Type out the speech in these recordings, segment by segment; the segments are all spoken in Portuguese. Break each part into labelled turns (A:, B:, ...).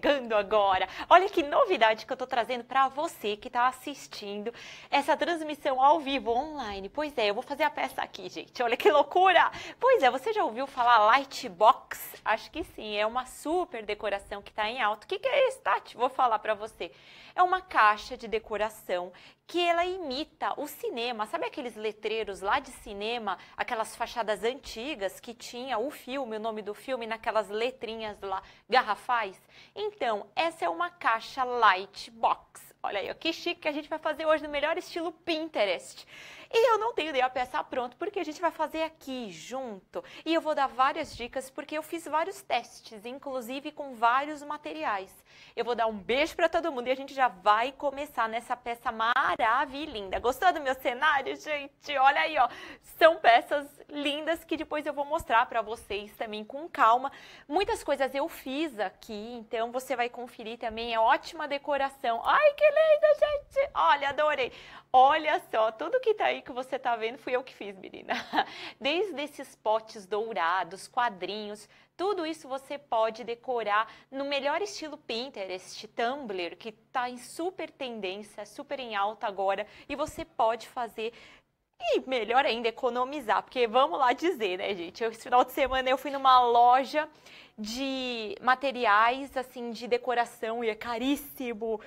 A: chegando agora. Olha que novidade que eu estou trazendo para você que está assistindo essa transmissão ao vivo online. Pois é, eu vou fazer a peça aqui, gente. Olha que loucura! Pois é, você já ouviu falar Lightbox? Acho que sim, é uma super decoração que está em alta. O que, que é isso, Tati? Vou falar para você. É uma caixa de decoração que ela imita o cinema. Sabe aqueles letreiros lá de cinema, aquelas fachadas antigas que tinha o filme, o nome do filme, naquelas letrinhas lá garrafais? Então, essa é uma caixa light box. Olha aí, ó, que chique que a gente vai fazer hoje no melhor estilo Pinterest. E eu não tenho nem a peça pronta, porque a gente vai fazer aqui junto. E eu vou dar várias dicas, porque eu fiz vários testes, inclusive com vários materiais. Eu vou dar um beijo para todo mundo e a gente já vai começar nessa peça maravilhosa. Gostou do meu cenário, gente? Olha aí, ó. São peças lindas que depois eu vou mostrar para vocês também com calma. Muitas coisas eu fiz aqui, então você vai conferir também. É ótima decoração. Ai, que linda, gente! Olha, adorei. Olha só, tudo que tá aí que você tá vendo fui eu que fiz, menina. Desde esses potes dourados, quadrinhos, tudo isso você pode decorar no melhor estilo Pinterest, Tumblr, que tá em super tendência, super em alta agora, e você pode fazer e melhor ainda, economizar, porque vamos lá dizer, né, gente? esse final de semana eu fui numa loja de materiais, assim, de decoração e é caríssimo.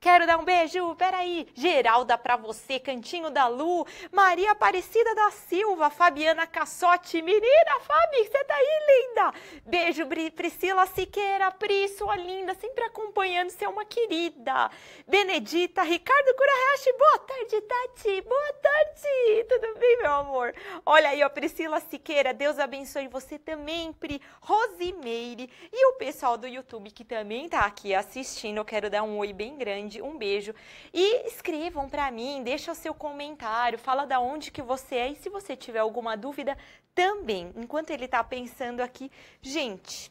A: Quero dar um beijo, peraí. Geralda pra você, Cantinho da Lu, Maria Aparecida da Silva, Fabiana Cassotti. Menina, Fabi, você tá aí, linda. Beijo, Priscila Siqueira, Pri, sua linda, sempre acompanhando, você é uma querida. Benedita, Ricardo Kurahashi, boa tarde, Tati. Boa tarde, tudo bem, meu amor? Olha aí, ó, Priscila Siqueira, Deus abençoe você também, Pri. Rosimeire e o pessoal do YouTube que também tá aqui assistindo, eu quero dar um oi bem grande grande, um beijo. E escrevam para mim, deixa o seu comentário, fala da onde que você é e se você tiver alguma dúvida também. Enquanto ele está pensando aqui, gente,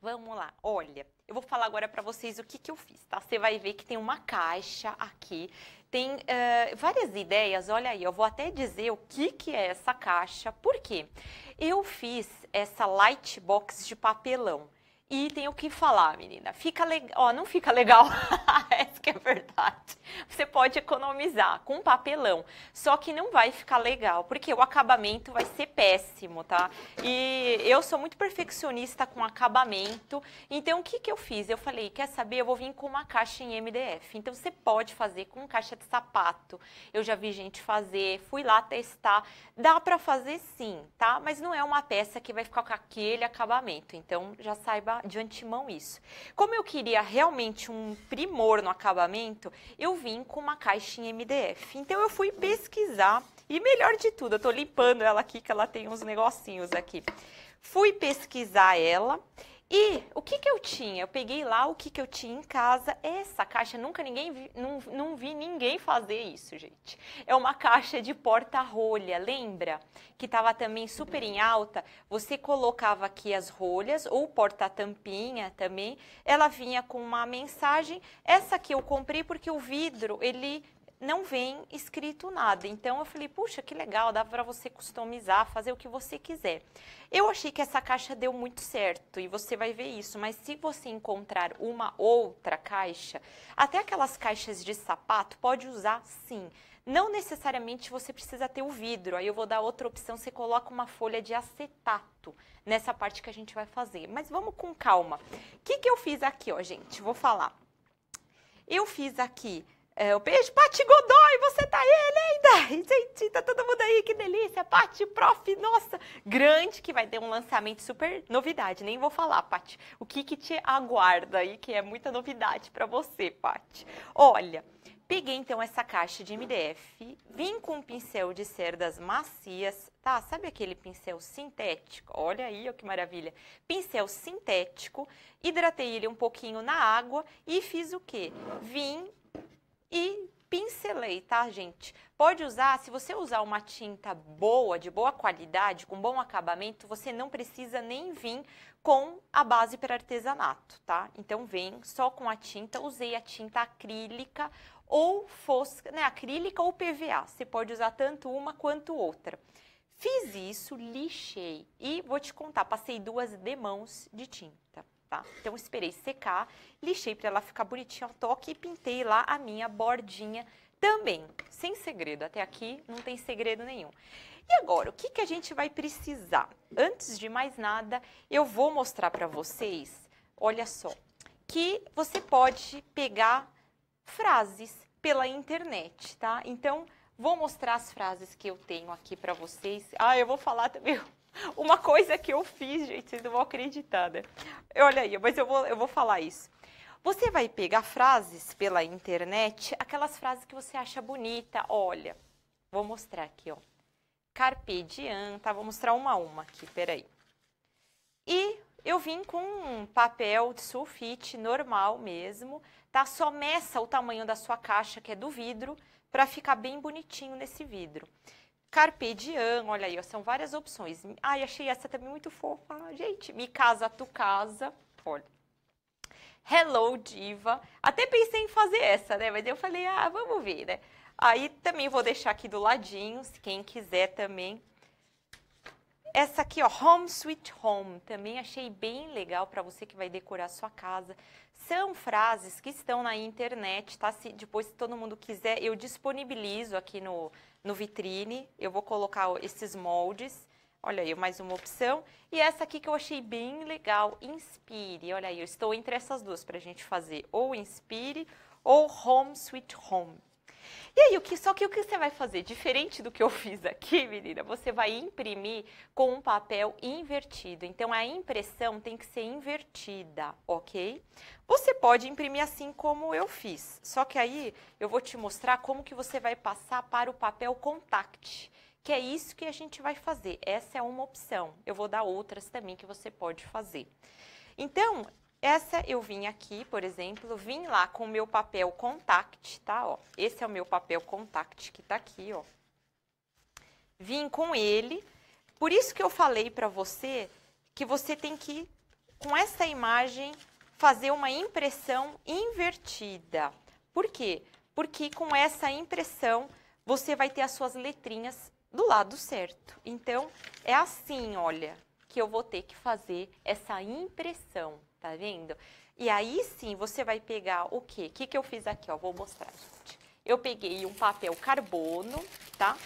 A: vamos lá. Olha, eu vou falar agora para vocês o que, que eu fiz, tá? Você vai ver que tem uma caixa aqui, tem uh, várias ideias. Olha aí, eu vou até dizer o que, que é essa caixa, por quê? Eu fiz essa light box de papelão e tem o que falar, menina. Fica legal, ó, não fica legal, essa que é verdade. Você pode economizar com papelão, só que não vai ficar legal, porque o acabamento vai ser péssimo, tá? E eu sou muito perfeccionista com acabamento, então o que que eu fiz? Eu falei, quer saber, eu vou vir com uma caixa em MDF. Então você pode fazer com caixa de sapato. Eu já vi gente fazer, fui lá testar, dá para fazer sim, tá? Mas não é uma peça que vai ficar com aquele acabamento, então já saiba de antemão isso. Como eu queria realmente um primor no acabamento, eu vim com uma caixa em MDF. Então eu fui pesquisar e melhor de tudo, eu tô limpando ela aqui que ela tem uns negocinhos aqui. Fui pesquisar ela e o que, que eu tinha? Eu peguei lá o que, que eu tinha em casa. Essa caixa, nunca ninguém vi, não, não vi ninguém fazer isso, gente. É uma caixa de porta-rolha, lembra? Que estava também super em alta. Você colocava aqui as rolhas ou porta-tampinha também. Ela vinha com uma mensagem. Essa aqui eu comprei porque o vidro, ele não vem escrito nada. Então eu falei, puxa, que legal, dá para você customizar, fazer o que você quiser. Eu achei que essa caixa deu muito certo e você vai ver isso, mas se você encontrar uma outra caixa, até aquelas caixas de sapato, pode usar sim. Não necessariamente você precisa ter o vidro, aí eu vou dar outra opção, você coloca uma folha de acetato nessa parte que a gente vai fazer. Mas vamos com calma. O que, que eu fiz aqui, ó, gente? Vou falar. Eu fiz aqui é, o peixe Pati Godoy, você tá aí, linda! Gente, tá todo mundo aí, que delícia! Pati, prof, nossa! Grande que vai ter um lançamento super novidade, nem vou falar, Pati. O que que te aguarda aí, que é muita novidade para você, Pati. Olha, peguei então essa caixa de MDF, vim com um pincel de cerdas macias, tá? Sabe aquele pincel sintético? Olha aí, ó, que maravilha! Pincel sintético, hidratei ele um pouquinho na água e fiz o quê? Vim e pincelei, tá, gente? Pode usar, se você usar uma tinta boa, de boa qualidade, com bom acabamento, você não precisa nem vir com a base para artesanato, tá? Então vem só com a tinta, usei a tinta acrílica ou fosca, né, acrílica ou PVA. Você pode usar tanto uma quanto outra. Fiz isso, lixei e vou te contar, passei duas demãos de tinta tá? Então esperei secar, lixei para ela ficar bonitinha ao toque e pintei lá a minha bordinha também, sem segredo. Até aqui não tem segredo nenhum. E agora, o que, que a gente vai precisar? Antes de mais nada, eu vou mostrar para vocês, olha só, que você pode pegar frases pela internet, tá? Então, vou mostrar as frases que eu tenho aqui para vocês. Ah, eu vou falar também Uma coisa que eu fiz, gente, vocês não vão acreditar, né? Olha aí, mas eu vou, eu vou falar isso. Você vai pegar frases pela internet, aquelas frases que você acha bonita. Olha, vou mostrar aqui, ó. Carpe diem, tá? Vou mostrar uma a uma aqui, peraí. E eu vim com um papel de sulfite normal mesmo, tá? Só meça o tamanho da sua caixa, que é do vidro, para ficar bem bonitinho nesse vidro. Carpe Diem, olha aí, ó, são várias opções. Ai, achei essa também muito fofa. Ah, gente, Me Casa, Tu Casa, olha. Hello Diva. Até pensei em fazer essa, né? Mas eu falei, ah, vamos ver, né? Aí também vou deixar aqui do ladinho, se quem quiser também essa aqui, ó, Home Sweet Home, também achei bem legal para você que vai decorar sua casa. São frases que estão na internet, tá? Se, depois, se todo mundo quiser, eu disponibilizo aqui no, no vitrine. Eu vou colocar ó, esses moldes. Olha aí, mais uma opção. E essa aqui que eu achei bem legal, Inspire. Olha aí, eu estou entre essas duas para a gente fazer. Ou Inspire ou Home Sweet Home. E aí, o que, só que o que você vai fazer? Diferente do que eu fiz aqui, menina, você vai imprimir com um papel invertido. Então, a impressão tem que ser invertida, ok? Você pode imprimir assim como eu fiz, só que aí eu vou te mostrar como que você vai passar para o papel contact, que é isso que a gente vai fazer. Essa é uma opção. Eu vou dar outras também que você pode fazer. Então, essa eu vim aqui, por exemplo, vim lá com o meu papel contact, tá? Ó, esse é o meu papel contact que tá aqui, ó. Vim com ele. Por isso que eu falei para você que você tem que, com essa imagem, fazer uma impressão invertida. Por quê? Porque com essa impressão você vai ter as suas letrinhas do lado certo. Então, é assim, olha, que eu vou ter que fazer essa impressão tá vendo? E aí sim você vai pegar o quê? O que, que eu fiz aqui, ó? Vou mostrar, gente. Eu peguei um papel carbono, tá?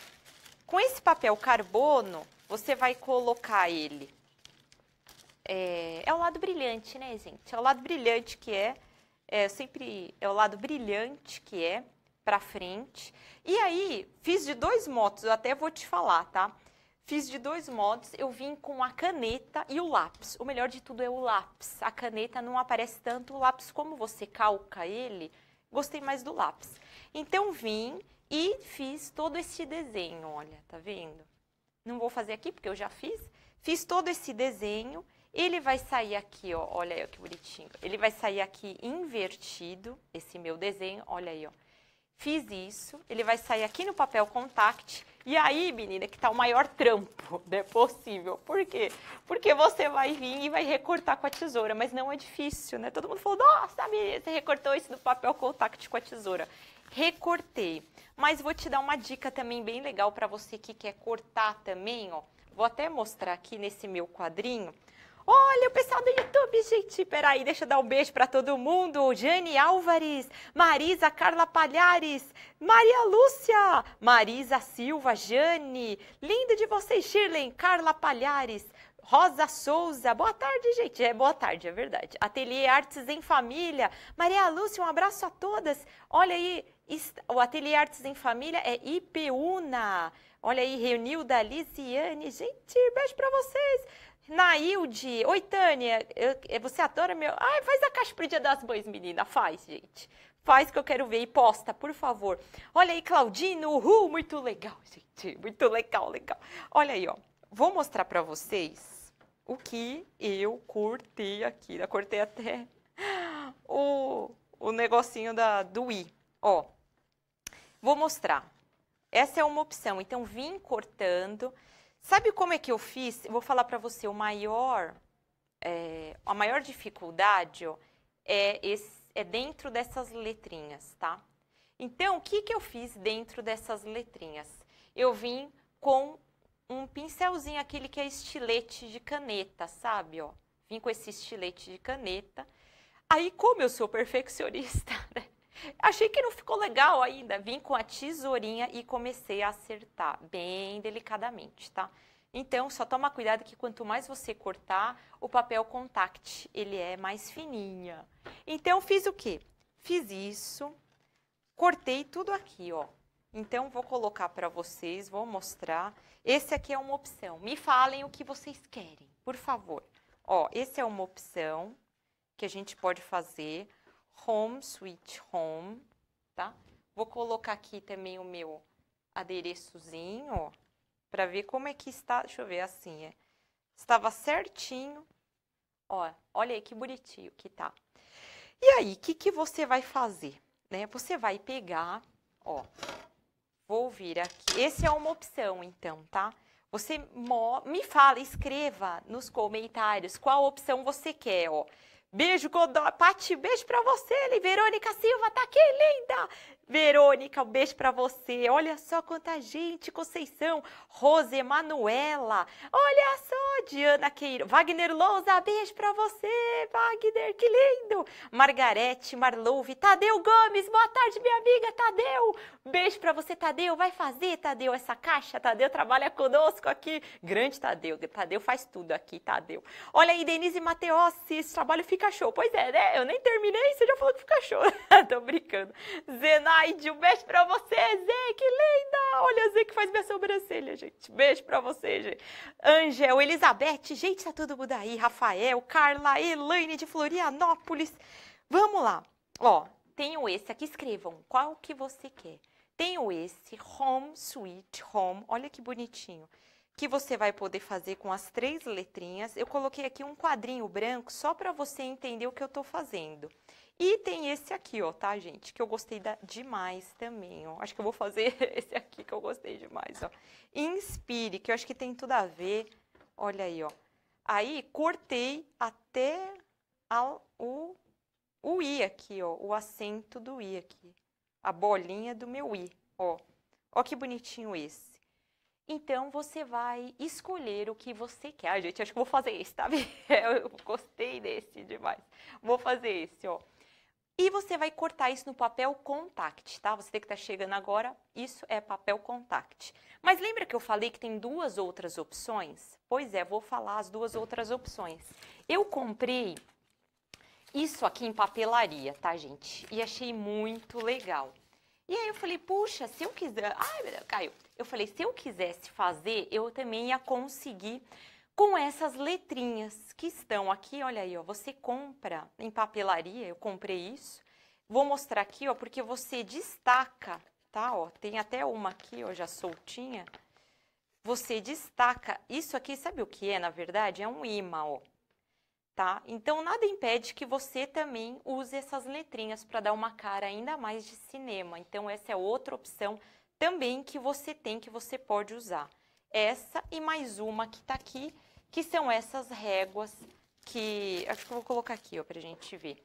A: Com esse papel carbono, você vai colocar ele. É, é o lado brilhante, né, gente? É o lado brilhante que é, é sempre é o lado brilhante que é para frente. E aí, fiz de dois motos, eu até vou te falar, tá? Fiz de dois modos, eu vim com a caneta e o lápis. O melhor de tudo é o lápis. A caneta não aparece tanto, o lápis como você calca ele, gostei mais do lápis. Então vim e fiz todo esse desenho, olha, tá vendo? Não vou fazer aqui porque eu já fiz. Fiz todo esse desenho, ele vai sair aqui, ó, olha aí ó, que bonitinho. Ele vai sair aqui invertido, esse meu desenho, olha aí, ó. Fiz isso, ele vai sair aqui no papel contact. E aí, menina, que tá o maior trampo né, possível. Por quê? Porque você vai vir e vai recortar com a tesoura, mas não é difícil, né? Todo mundo falou, nossa, menina, você recortou isso do papel contact com a tesoura. Recortei. Mas vou te dar uma dica também bem legal para você que quer cortar também, ó. Vou até mostrar aqui nesse meu quadrinho Olha o pessoal do YouTube, gente. Peraí, deixa eu dar um beijo para todo mundo. Jane Álvares, Marisa Carla Palhares, Maria Lúcia, Marisa Silva, Jane. Lindo de vocês, Shirley, Carla Palhares. Rosa Souza, boa tarde, gente. É boa tarde, é verdade. Ateliê Artes em Família. Maria Lúcia, um abraço a todas. Olha aí, o Ateliê Artes em Família é IPUNA. Olha aí, reuniu da Lisiane. Gente, beijo para vocês. Nailde, oi Tânia, eu, é, você adora meu. Ai, faz a caixa pro dia das mães, menina. Faz, gente. Faz que eu quero ver e posta, por favor. Olha aí, Claudino, uhul, muito legal, gente. Muito legal, legal. Olha aí, ó. Vou mostrar para vocês o que eu cortei aqui. Eu né, cortei até o, o negocinho da, do i. Ó, vou mostrar. Essa é uma opção. Então, vim cortando. Sabe como é que eu fiz? Eu vou falar para você, o maior, é, a maior dificuldade ó, é, esse, é dentro dessas letrinhas, tá? Então, o que, que eu fiz dentro dessas letrinhas? Eu vim com um pincelzinho, aquele que é estilete de caneta, sabe? Ó, vim com esse estilete de caneta. Aí, como eu sou perfeccionista, né? Achei que não ficou legal ainda. Vim com a tesourinha e comecei a acertar, bem delicadamente, tá? Então, só toma cuidado que quanto mais você cortar, o papel contact, ele é mais fininha. Então, fiz o quê? Fiz isso, cortei tudo aqui, ó. Então, vou colocar para vocês, vou mostrar. Esse aqui é uma opção. Me falem o que vocês querem, por favor. Ó, esse é uma opção que a gente pode fazer home sweet home, tá? Vou colocar aqui também o meu adereçozinho, para ver como é que está. Deixa eu ver assim, é. Estava certinho. Ó, olha aí que bonitinho que tá. E aí, o que, que você vai fazer? Né? Você vai pegar, ó, vou vir aqui. Esse é uma opção, então, tá? Você me fala, escreva nos comentários qual opção você quer, ó. Beijo, Codó. Pati, beijo pra você, Verônica Silva, tá aqui, linda. Verônica, um beijo para você. Olha só quanta gente, Conceição, Rose, Manuela. Olha só, Diana Queiro, Wagner Lousa, beijo para você, Wagner, que lindo. Margarete, Marlouve, Tadeu Gomes, boa tarde, minha amiga Tadeu. Beijo para você, Tadeu. Vai fazer, Tadeu, essa caixa. Tadeu trabalha conosco aqui. Grande Tadeu, Tadeu faz tudo aqui, Tadeu. Olha aí, Denise Mateossi, esse trabalho fica show. Pois é, né? Eu nem terminei, você já falou que fica show. Tô brincando. Zena. Clyde. Um beijo pra você, Zé, que linda! Olha, Zé que faz minha sobrancelha, gente. Beijo pra você, gente. Angel, Elizabeth, gente, tá todo mundo aí. Rafael, Carla, Elaine de Florianópolis. Vamos lá. Ó, tenho esse aqui, escrevam qual que você quer. Tenho esse Home Sweet Home, olha que bonitinho, que você vai poder fazer com as três letrinhas. Eu coloquei aqui um quadrinho branco só para você entender o que eu estou fazendo. E tem esse aqui, ó, tá, gente? Que eu gostei da, demais também, ó. Acho que eu vou fazer esse aqui que eu gostei demais, ó. Inspire, que eu acho que tem tudo a ver. Olha aí, ó. Aí, cortei até ao, o, o I aqui, ó. O acento do I aqui. A bolinha do meu I, ó. Ó que bonitinho esse. Então, você vai escolher o que você quer. Ah, gente, acho que vou fazer esse, tá? Eu gostei desse demais. Vou fazer esse, ó. E você vai cortar isso no papel contact, tá? Você tem que estar tá chegando agora, isso é papel contact. Mas lembra que eu falei que tem duas outras opções? Pois é, vou falar as duas outras opções. Eu comprei isso aqui em papelaria, tá, gente? E achei muito legal. E aí eu falei, puxa, se eu quiser... Ai, caiu. eu falei, se eu quisesse fazer, eu também ia conseguir com essas letrinhas que estão aqui, olha aí, ó, você compra em papelaria, eu comprei isso. Vou mostrar aqui, ó, porque você destaca, tá, ó, tem até uma aqui, ó, já soltinha. Você destaca, isso aqui, sabe o que é, na verdade? É um imã, ó, tá? Então, nada impede que você também use essas letrinhas para dar uma cara ainda mais de cinema. Então, essa é outra opção também que você tem, que você pode usar. Essa e mais uma que está aqui, que são essas réguas que. Acho que eu vou colocar aqui para a gente ver.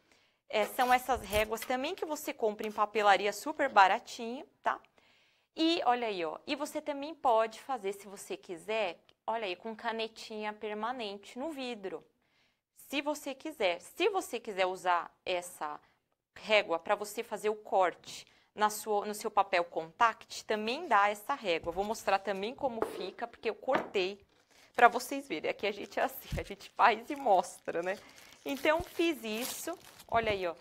A: É, são essas réguas também que você compra em papelaria super baratinho, tá? E olha aí, ó. E você também pode fazer, se você quiser, olha aí, com canetinha permanente no vidro. Se você quiser. Se você quiser usar essa régua para você fazer o corte na sua, no seu papel contact, também dá essa régua. Vou mostrar também como fica, porque eu cortei para vocês verem. Aqui a gente é assim, a gente faz e mostra, né? Então, fiz isso, olha aí, ó.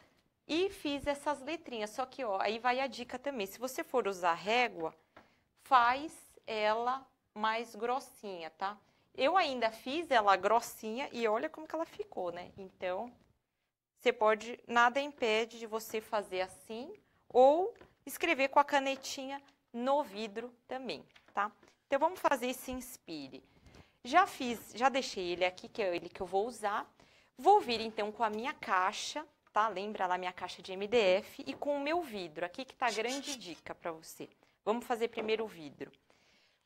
A: E fiz essas letrinhas, só que, ó, aí vai a dica também. Se você for usar régua, faz ela mais grossinha, tá? Eu ainda fiz ela grossinha e olha como que ela ficou, né? Então, você pode, nada impede de você fazer assim ou escrever com a canetinha no vidro também, tá? Então, vamos fazer esse inspire. Já fiz, já deixei ele aqui, que é ele que eu vou usar. Vou vir então com a minha caixa, tá? Lembra lá minha caixa de MDF e com o meu vidro. Aqui que tá a grande dica para você. Vamos fazer primeiro o vidro.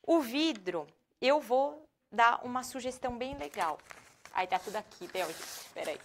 A: O vidro, eu vou dar uma sugestão bem legal. Aí tá tudo aqui, deu, gente. Peraí.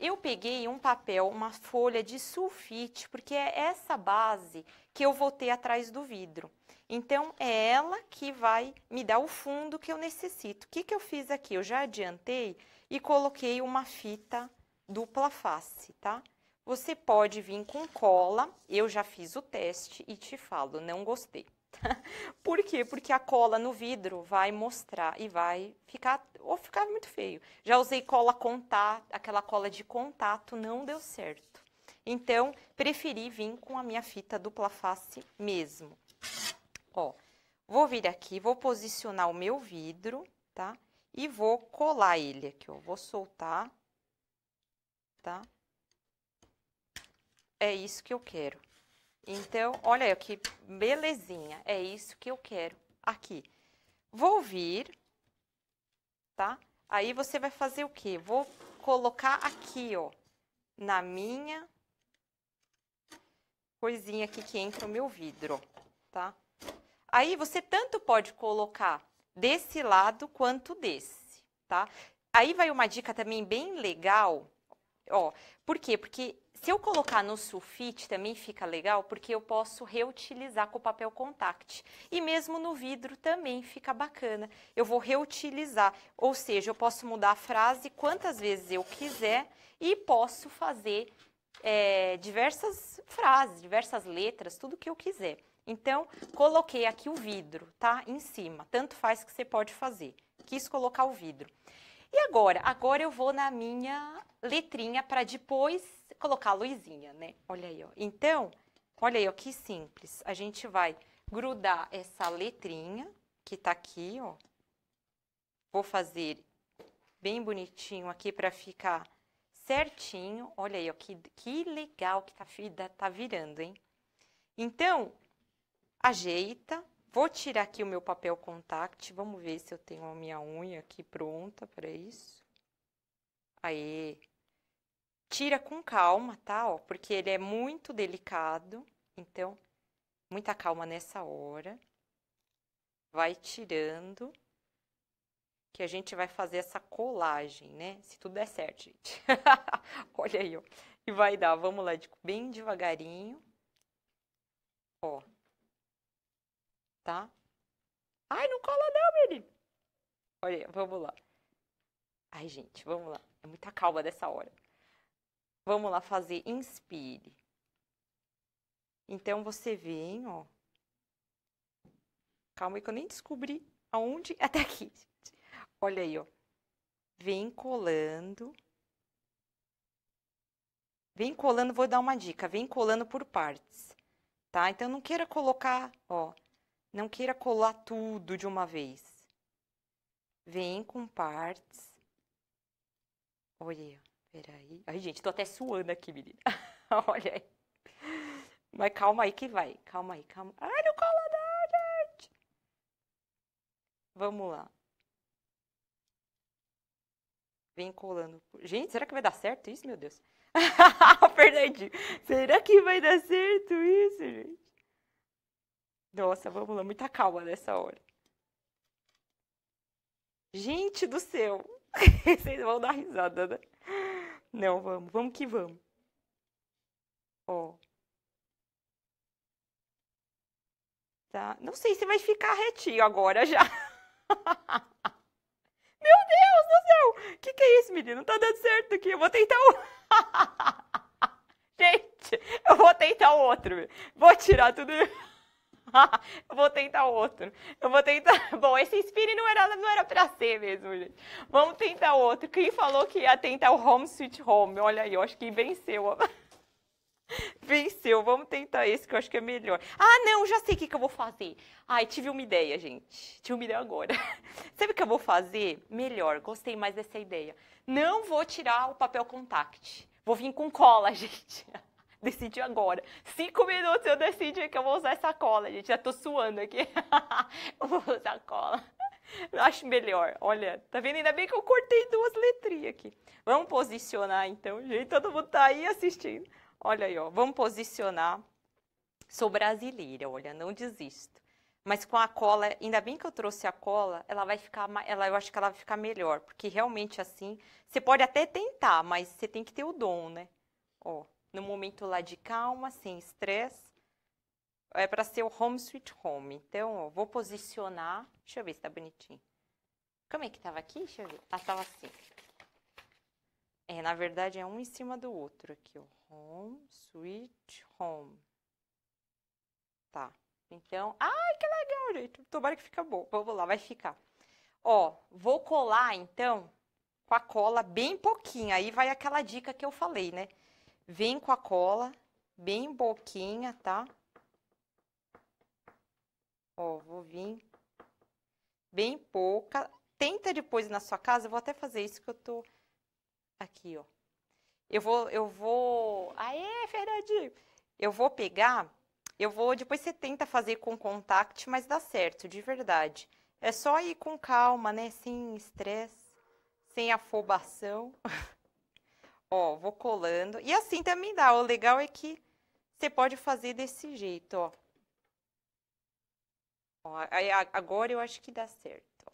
A: Eu peguei um papel, uma folha de sulfite, porque é essa base que eu vou ter atrás do vidro. Então, é ela que vai me dar o fundo que eu necessito. O que, que eu fiz aqui? Eu já adiantei e coloquei uma fita dupla face, tá? Você pode vir com cola, eu já fiz o teste e te falo, não gostei. Por quê? Porque a cola no vidro vai mostrar e vai ficar, ou ficar muito feio. Já usei cola contato, aquela cola de contato, não deu certo. Então, preferi vir com a minha fita dupla face mesmo. Ó, vou vir aqui, vou posicionar o meu vidro, tá? E vou colar ele aqui, ó. Vou soltar, tá? É isso que eu quero. Então, olha aí, que belezinha. É isso que eu quero aqui. Vou vir, tá? Aí, você vai fazer o quê? Vou colocar aqui, ó, na minha coisinha aqui que entra o meu vidro, tá? Aí você tanto pode colocar desse lado quanto desse, tá? Aí vai uma dica também bem legal, ó. Por quê? Porque se eu colocar no sulfite também fica legal, porque eu posso reutilizar com o papel contact. E mesmo no vidro também fica bacana. Eu vou reutilizar, ou seja, eu posso mudar a frase quantas vezes eu quiser e posso fazer é, diversas frases, diversas letras, tudo que eu quiser. Então, coloquei aqui o vidro, tá? Em cima, tanto faz que você pode fazer. Quis colocar o vidro. E agora? Agora eu vou na minha letrinha para depois colocar a luzinha, né? Olha aí, ó. Então, olha aí, ó, que simples. A gente vai grudar essa letrinha que tá aqui, ó. Vou fazer bem bonitinho aqui para ficar certinho. Olha aí, ó, que, que legal que tá, tá virando, hein? Então, ajeita. Vou tirar aqui o meu papel contact, vamos ver se eu tenho a minha unha aqui pronta para isso. Aí, tira com calma, tá? Ó, porque ele é muito delicado, então muita calma nessa hora. Vai tirando, que a gente vai fazer essa colagem, né? Se tudo der certo, gente. Olha aí, ó. E vai dar, vamos lá, bem devagarinho. Ó, tá? Ai, não cola não, menino. Olha, vamos lá. Ai, gente, vamos lá. É muita calma dessa hora. Vamos lá fazer inspire. Então você vem, ó. Calma aí que eu nem descobri aonde até aqui. Gente. Olha aí, ó. Vem colando. Vem colando, vou dar uma dica, vem colando por partes, tá? Então não queira colocar, ó, não queira colar tudo de uma vez. Vem com partes. Olha, peraí. Ai, gente, tô até suando aqui, menina. Olha aí. Mas calma aí que vai. Calma aí, calma. Ai, não cola não, gente. Vamos lá. Vem colando. Gente, será que vai dar certo isso, meu Deus? Fernandinho, será que vai dar certo isso, gente? Nossa, vamos lá, muita calma nessa hora. Gente do céu! Vocês vão dar risada, né? Não, vamos, vamos que vamos. Ó. Tá, não sei se vai ficar retinho agora já. Meu Deus do céu! O que, que é isso, menino? Não tá dando certo aqui. Eu vou tentar o. Gente, eu vou tentar o outro. Vou tirar tudo. eu vou tentar outro. Eu vou tentar. Bom, esse inspire não era, não era pra ser mesmo, gente. Vamos tentar outro. Quem falou que ia tentar o home sweet home? Olha aí, eu acho que venceu. Venceu, vamos tentar esse que eu acho que é melhor. Ah, não, já sei o que, que eu vou fazer. Ai, tive uma ideia, gente. Tive uma ideia agora. Sabe o que eu vou fazer? Melhor, gostei mais dessa ideia. Não vou tirar o papel contact. Vou vir com cola, gente decidi agora. Cinco minutos eu decidi que eu vou usar essa cola, gente. Já tô suando aqui. eu vou usar cola. Eu acho melhor. Olha, tá vendo? Ainda bem que eu cortei duas letrinhas aqui. Vamos posicionar então, gente. Todo mundo tá aí assistindo. Olha aí, ó. Vamos posicionar. Sou brasileira, olha, não desisto. Mas com a cola, ainda bem que eu trouxe a cola, ela vai ficar, ela, eu acho que ela vai ficar melhor, porque realmente assim, você pode até tentar, mas você tem que ter o dom, né? Ó, no momento lá de calma, sem estresse. É para ser o home sweet home. Então, eu vou posicionar. Deixa eu ver se tá bonitinho. Como é que tava aqui? Deixa eu ver. Ah, tava assim. É, na verdade, é um em cima do outro aqui, ó. Home, sweet home. Tá. Então, ai, que legal, gente. Tomara que fica bom. Vamos lá, vai ficar. Ó, vou colar, então, com a cola bem pouquinho. Aí vai aquela dica que eu falei, né? Vem com a cola, bem boquinha, tá? Ó, vou vir bem pouca. Tenta depois na sua casa, eu vou até fazer isso que eu tô aqui, ó. Eu vou, eu vou. Aê, Fernandinho! Eu vou pegar, eu vou. Depois você tenta fazer com contact, mas dá certo, de verdade. É só ir com calma, né? Sem estresse, sem afobação. Ó, vou colando. E assim também dá. O legal é que você pode fazer desse jeito, ó. ó agora eu acho que dá certo.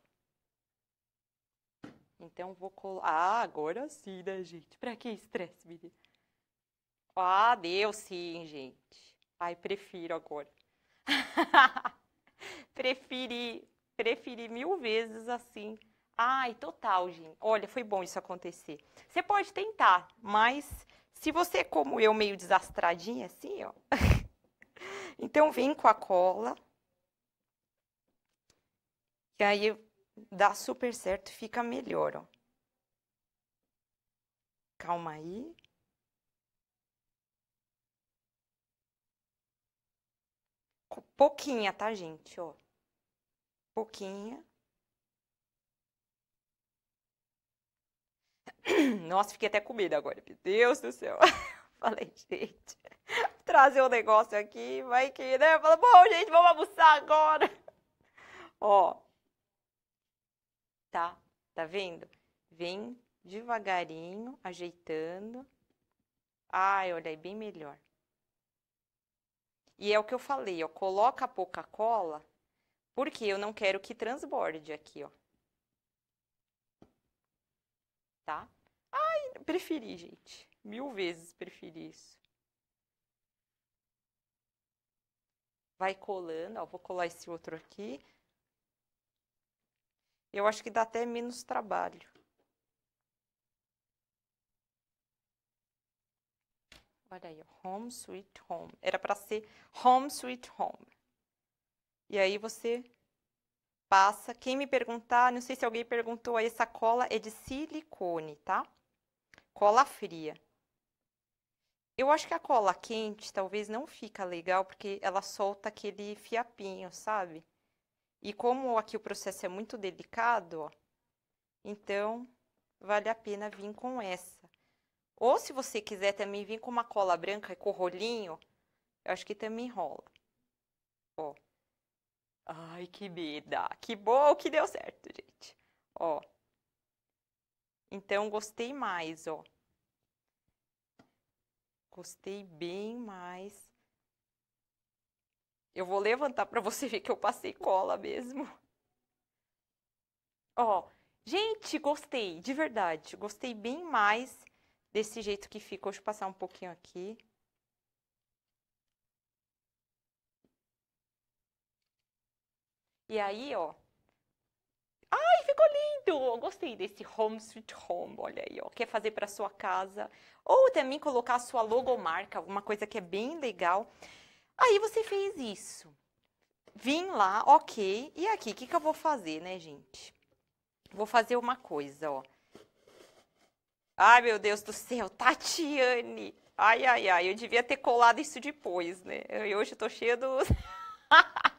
A: Então, vou colar. Ah, agora sim, né, gente? Pra que estresse, menina? Ah, deu sim, gente. Ai, prefiro agora. preferi, preferi mil vezes assim Ai, total, gente. Olha, foi bom isso acontecer. Você pode tentar, mas se você, como eu, meio desastradinha assim, ó. então, vem com a cola. E aí dá super certo, fica melhor, ó. Calma aí. Pouquinha, tá, gente? Ó. Pouquinha. Nossa, fiquei até com medo agora. Meu Deus do céu. Falei, gente, trazer um negócio aqui, vai que, né? Fala, bom, gente, vamos almoçar agora. Ó. Tá, tá vendo? Vem devagarinho, ajeitando. Ai, olha aí, bem melhor. E é o que eu falei, ó, coloca a pouca cola, porque eu não quero que transborde aqui, ó. Tá? preferi, gente. Mil vezes preferi isso. Vai colando, ó, vou colar esse outro aqui. Eu acho que dá até menos trabalho. Olha aí, Home Sweet Home. Era para ser Home Sweet Home. E aí você passa. Quem me perguntar, não sei se alguém perguntou aí, essa cola é de silicone, tá? cola fria. Eu acho que a cola quente talvez não fica legal porque ela solta aquele fiapinho, sabe? E como aqui o processo é muito delicado, ó, então vale a pena vir com essa. Ou se você quiser também vir com uma cola branca e com rolinho, eu acho que também rola. Ó. Ai, que vida! Que bom que deu certo, gente. Ó. Então, gostei mais, ó. Gostei bem mais. Eu vou levantar para você ver que eu passei cola mesmo. Ó, gente, gostei, de verdade. Gostei bem mais desse jeito que ficou. Deixa eu passar um pouquinho aqui. E aí, ó, Ai, ficou lindo! Gostei desse Home Sweet Home, olha aí, ó. Quer é fazer para sua casa ou também colocar a sua logomarca, alguma coisa que é bem legal. Aí você fez isso. Vim lá, ok. E aqui, o que, que eu vou fazer, né, gente? Vou fazer uma coisa, ó. Ai, meu Deus do céu, Tatiane! Ai, ai, ai, eu devia ter colado isso depois, né? E hoje eu tô cheia dos...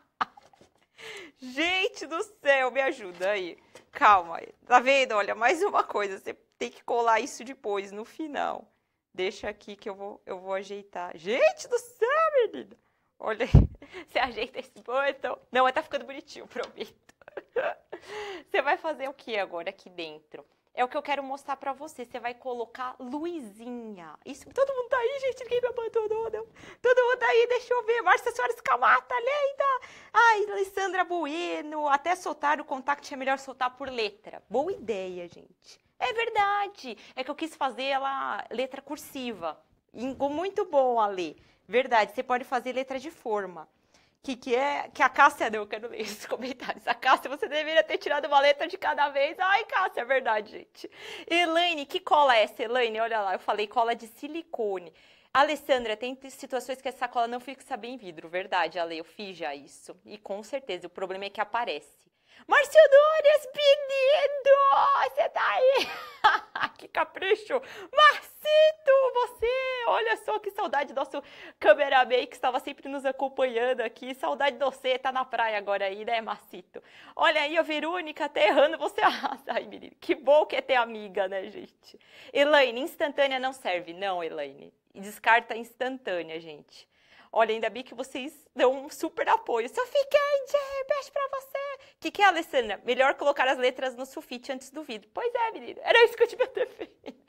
A: Gente do céu, me ajuda aí. Calma. Tá vendo? Olha, mais uma coisa. Você tem que colar isso depois, no final. Deixa aqui que eu vou, eu vou ajeitar. Gente do céu, menina. Olha, você ajeita esse botão. Não, mas tá ficando bonitinho, prometo. Você vai fazer o que agora aqui dentro? É o que eu quero mostrar para você. Você vai colocar Luizinha. Isso, todo mundo tá aí, gente. Ninguém me abandonou, não. Todo mundo tá aí, deixa eu ver. Márcia Soares Camata, é linda. Ai, Alessandra Bueno. Até soltar o contact é melhor soltar por letra. Boa ideia, gente. É verdade. É que eu quis fazer ela letra cursiva. Muito bom, Ale. Verdade. Você pode fazer letra de forma que, que é que a Cássia, não, eu quero ler esses comentários. A Cássia, você deveria ter tirado uma letra de cada vez. Ai, Cássia, é verdade, gente. Elaine, que cola é essa, Elaine? Olha lá, eu falei cola de silicone. Alessandra, tem situações que essa cola não fixa bem vidro, verdade, Ale, eu fiz já isso. E com certeza, o problema é que aparece. Marcio Nunes, pedindo! Você tá aí? que capricho! Marcito, você! Olha só que saudade do nosso cameraman que estava sempre nos acompanhando aqui. Saudade de você, tá na praia agora aí, né, Marcito? Olha aí, a Verônica até errando, você arrasa. Ai, menino, que bom que é ter amiga, né, gente? Elaine, instantânea não serve. Não, Elaine. Descarta instantânea, gente. Olha, ainda bem que vocês dão um super apoio. Sufite KJ, beijo pra você. O que, que é, Alessandra? Melhor colocar as letras no sufite antes do vidro. Pois é, menina. Era isso que eu tinha feito.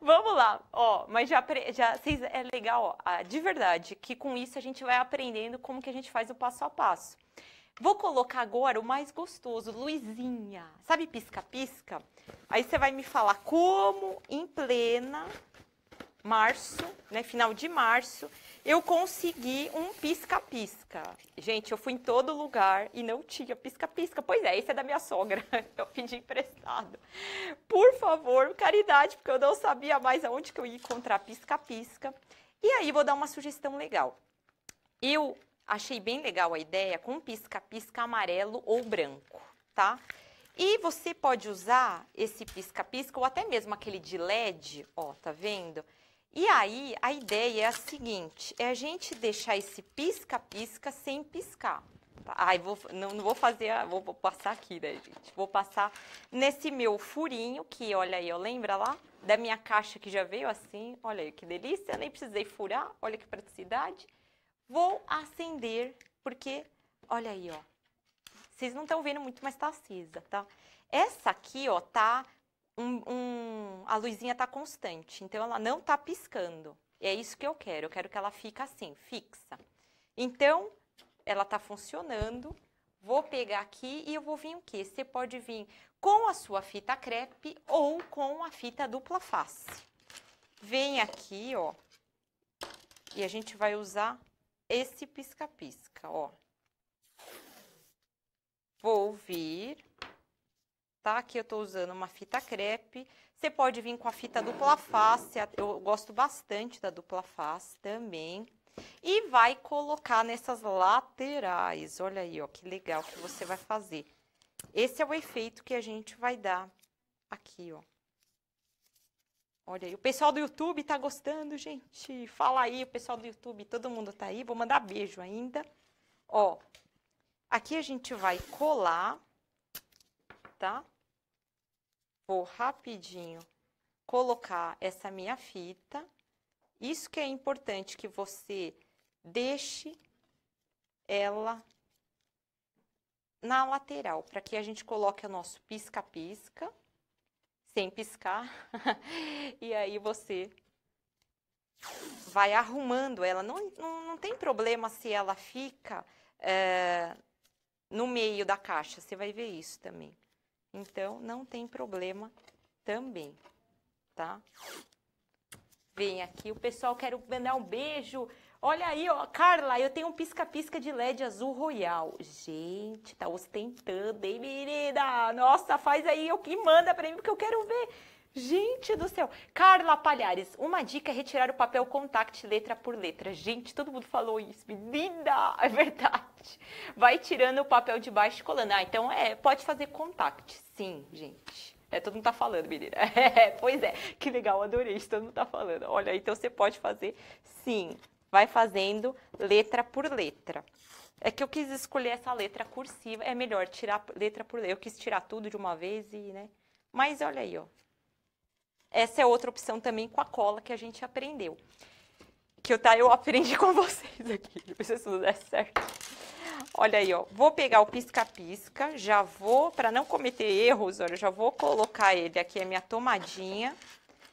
A: Vamos lá, ó, mas já, já vocês, é legal, ó, ah, de verdade, que com isso a gente vai aprendendo como que a gente faz o passo a passo. Vou colocar agora o mais gostoso, luzinha. Sabe pisca-pisca? Aí você vai me falar como, em plena março, né, final de março, eu consegui um pisca-pisca. Gente, eu fui em todo lugar e não tinha pisca-pisca. Pois é, esse é da minha sogra. Então eu pedi emprestado. Por favor, caridade, porque eu não sabia mais aonde que eu ia encontrar pisca-pisca. E aí vou dar uma sugestão legal. Eu achei bem legal a ideia com pisca-pisca amarelo ou branco, tá? E você pode usar esse pisca-pisca ou até mesmo aquele de LED, ó, tá vendo? E aí, a ideia é a seguinte, é a gente deixar esse pisca-pisca sem piscar. Tá? Ai, vou, não, não, vou fazer, vou, vou, passar aqui, né, gente? Vou passar nesse meu furinho, que olha aí, ó, lembra lá? Da minha caixa que já veio assim, olha aí que delícia, nem precisei furar, olha que praticidade. Vou acender, porque, olha aí, ó. Vocês não estão vendo muito, mas tá acesa, tá? Essa aqui, ó, tá um, um, a luzinha está constante, então ela não está piscando. E é isso que eu quero, eu quero que ela fique assim, fixa. Então, ela está funcionando, vou pegar aqui e eu vou vir o quê? Você pode vir com a sua fita crepe ou com a fita dupla face. Vem aqui, ó, e a gente vai usar esse pisca-pisca, ó. Vou vir tá? Aqui eu estou usando uma fita crepe. Você pode vir com a fita dupla face, eu gosto bastante da dupla face também. E vai colocar nessas laterais, olha aí, ó, que legal que você vai fazer. Esse é o efeito que a gente vai dar aqui, ó. Olha aí, o pessoal do YouTube tá gostando, gente. Fala aí, o pessoal do YouTube, todo mundo tá aí. Vou mandar beijo ainda. Ó, aqui a gente vai colar, tá? Vou rapidinho colocar essa minha fita. Isso que é importante que você deixe ela na lateral, para que a gente coloque o nosso pisca-pisca, sem piscar, e aí você vai arrumando ela. Não, não, não tem problema se ela fica é, no meio da caixa, você vai ver isso também. Então, não tem problema também, tá? Vem aqui, o pessoal quer mandar um beijo. Olha aí, ó, Carla, eu tenho um pisca-pisca de LED azul royal. Gente, tá ostentando, hein, menina? Nossa, faz aí o que manda pra mim, porque eu quero ver. Gente do céu. Carla Palhares, uma dica é retirar o papel contact letra por letra. Gente, todo mundo falou isso. Menina, é verdade. Vai tirando o papel de baixo e colando. Ah, então é, pode fazer contact. Sim, gente. É, todo mundo tá falando, menina. É, pois é, que legal, adorei isso, todo mundo tá falando. Olha, então você pode fazer sim. Vai fazendo letra por letra. É que eu quis escolher essa letra cursiva. É melhor tirar letra por letra. Eu quis tirar tudo de uma vez e, né? Mas olha aí, ó. Essa é outra opção também com a cola que a gente aprendeu eu, tá? Eu aprendi com vocês aqui. Depois se tudo der certo. Olha aí, ó. Vou pegar o pisca-pisca. Já vou, para não cometer erros, olha, já vou colocar ele aqui, a minha tomadinha.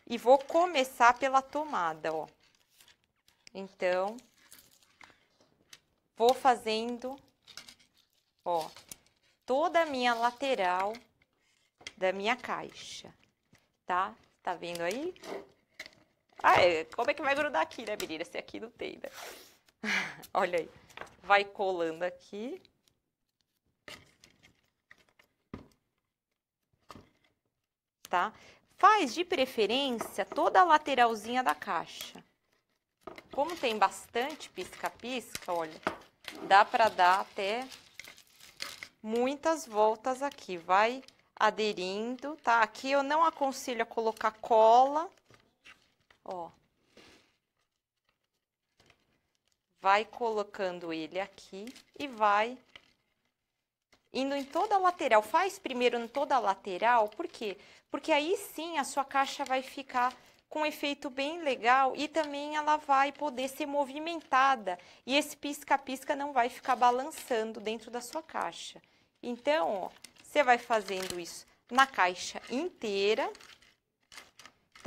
A: E vou começar pela tomada, ó. Então, vou fazendo, ó, toda a minha lateral da minha caixa, tá? Tá vendo aí? Ah, como é que vai grudar aqui, né, menina? Se aqui não tem, né? Olha aí. Vai colando aqui. Tá? Faz, de preferência, toda a lateralzinha da caixa. Como tem bastante pisca-pisca, olha, dá pra dar até muitas voltas aqui. Vai aderindo, tá? Aqui eu não aconselho a colocar cola, ó. Vai colocando ele aqui e vai indo em toda a lateral. Faz primeiro em toda a lateral, por quê? Porque aí sim a sua caixa vai ficar com um efeito bem legal e também ela vai poder ser movimentada e esse pisca-pisca não vai ficar balançando dentro da sua caixa. Então, ó, você vai fazendo isso na caixa inteira,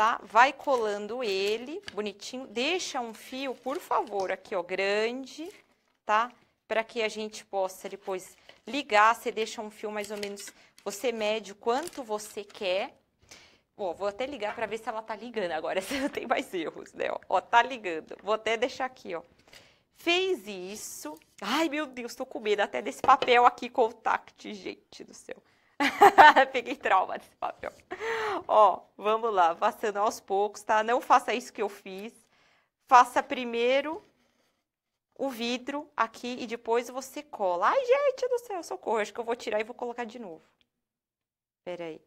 A: tá? Vai colando ele, bonitinho. Deixa um fio, por favor, aqui, ó, grande, tá? Para que a gente possa depois ligar, você deixa um fio mais ou menos, você mede o quanto você quer. vou até ligar para ver se ela tá ligando agora, se não tem mais erros, né? Ó, ó, tá ligando. Vou até deixar aqui, ó. Fez isso. Ai, meu Deus, tô com medo até desse papel aqui contact, gente do céu. Peguei trauma desse papel. Ó, vamos lá, passando aos poucos, tá? Não faça isso que eu fiz. Faça primeiro o vidro aqui e depois você cola. Ai, gente do céu, socorro. Acho que eu vou tirar e vou colocar de novo. Pera aí.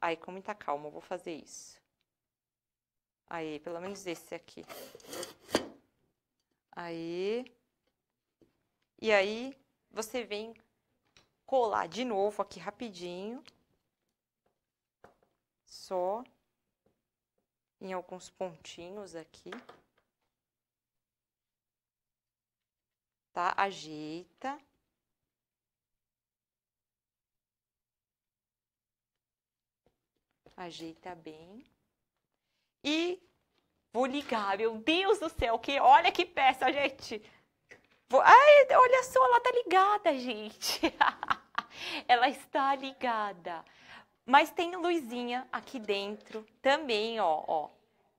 A: Ai, com muita tá calma, eu vou fazer isso. Aí, pelo menos esse aqui. Aí. E aí, você vem colar de novo aqui rapidinho. Só em alguns pontinhos aqui. Tá? Ajeita. Ajeita bem. E vou ligar, meu Deus do céu, que olha que peça, gente! Ai, olha só, ela tá ligada, gente. ela está ligada. Mas tem luzinha aqui dentro também, ó, ó,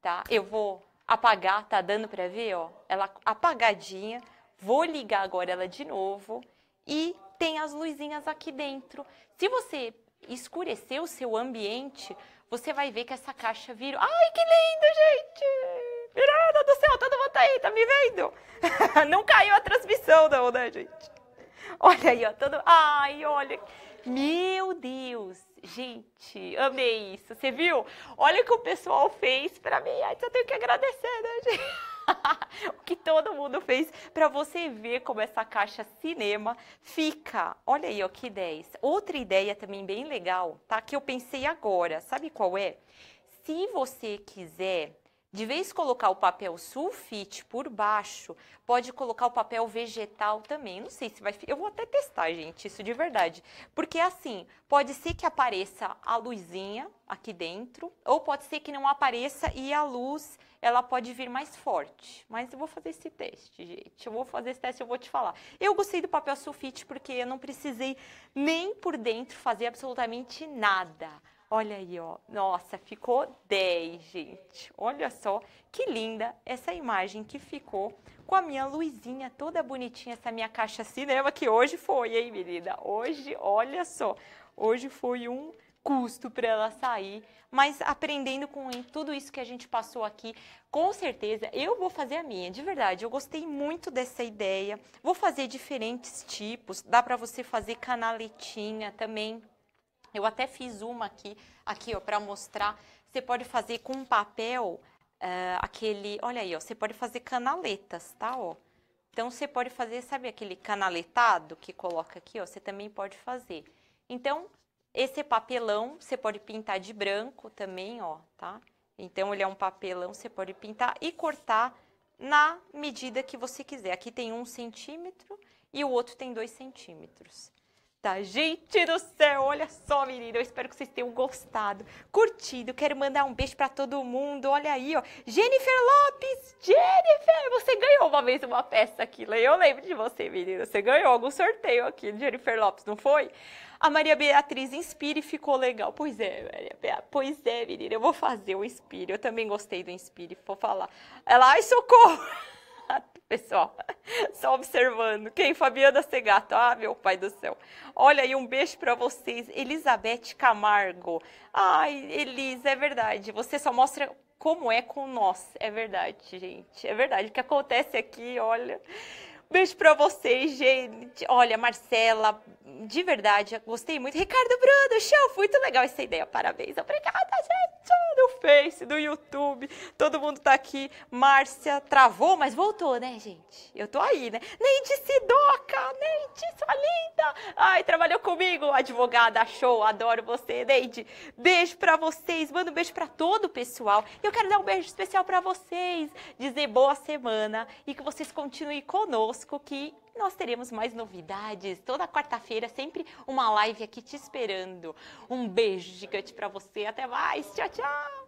A: tá? Eu vou apagar, tá dando para ver, ó? Ela apagadinha. Vou ligar agora ela de novo e tem as luzinhas aqui dentro. Se você escurecer o seu ambiente, você vai ver que essa caixa virou. Ai, que lindo, gente! Miranda do céu, todo mundo tá aí, tá me vendo? Não caiu a transmissão não, né, gente? Olha aí, ó, todo... Ai, olha... Meu Deus, gente, amei isso. Você viu? Olha o que o pessoal fez para mim. Ai, só tenho que agradecer, né, gente? o que todo mundo fez para você ver como essa caixa cinema fica. Olha aí, ó, que 10. Outra ideia também bem legal, tá? Que eu pensei agora. Sabe qual é? Se você quiser de vez colocar o papel sulfite por baixo, pode colocar o papel vegetal também. Não sei se vai. Eu vou até testar, gente, isso de verdade. Porque assim, pode ser que apareça a luzinha aqui dentro, ou pode ser que não apareça e a luz ela pode vir mais forte. Mas eu vou fazer esse teste, gente. Eu vou fazer esse teste, eu vou te falar. Eu gostei do papel sulfite porque eu não precisei nem por dentro fazer absolutamente nada. Olha aí, ó. Nossa, ficou 10, gente. Olha só que linda essa imagem que ficou com a minha luzinha toda bonitinha, essa minha caixa cinema que hoje foi, hein, menina? Hoje, olha só. Hoje foi um custo para ela sair, mas aprendendo com tudo isso que a gente passou aqui, com certeza eu vou fazer a minha, de verdade. Eu gostei muito dessa ideia. Vou fazer diferentes tipos, dá para você fazer canaletinha também eu até fiz uma aqui, aqui ó, para mostrar. Você pode fazer com papel uh, aquele, olha aí, ó, você pode fazer canaletas, tá, ó. Então você pode fazer, sabe aquele canaletado que coloca aqui, ó, você também pode fazer. Então, esse é papelão você pode pintar de branco também, ó, tá? Então ele é um papelão, você pode pintar e cortar na medida que você quiser. Aqui tem um centímetro e o outro tem dois centímetros. Eita, gente do céu, olha só, menina, eu espero que vocês tenham gostado, curtido, quero mandar um beijo para todo mundo, olha aí, ó, Jennifer Lopes, Jennifer, você ganhou uma vez uma peça aqui, né? eu lembro de você, menina, você ganhou algum sorteio aqui, Jennifer Lopes, não foi? A Maria Beatriz Inspire ficou legal. Pois é, Maria Beatriz. Pois é, menina. Eu vou fazer o Inspire. Eu também gostei do Inspire. Vou falar. Ela, ai, socorro! Pessoal, Só observando. Quem? Fabiana Segato. Ah, meu pai do céu. Olha aí, um beijo para vocês. Elizabeth Camargo. Ai, Elisa, é verdade. Você só mostra como é com nós. É verdade, gente. É verdade. O que acontece aqui, olha. Beijo pra vocês, gente. Olha, Marcela, de verdade, gostei muito. Ricardo Bruno, show, muito legal essa ideia. Parabéns, obrigada, gente. No Face, no YouTube, todo mundo tá aqui. Márcia travou, mas voltou, né, gente? Eu tô aí, né? Neide Sidoca, Neide, sua linda. Ai, trabalhou comigo, advogada, show, adoro você, Neide. Beijo pra vocês, manda um beijo pra todo o pessoal. E eu quero dar um beijo especial pra vocês, dizer boa semana e que vocês continuem conosco conosco que nós teremos mais novidades. Toda quarta-feira, sempre uma live aqui te esperando. Um beijo gigante para você. Até mais. Tchau, tchau.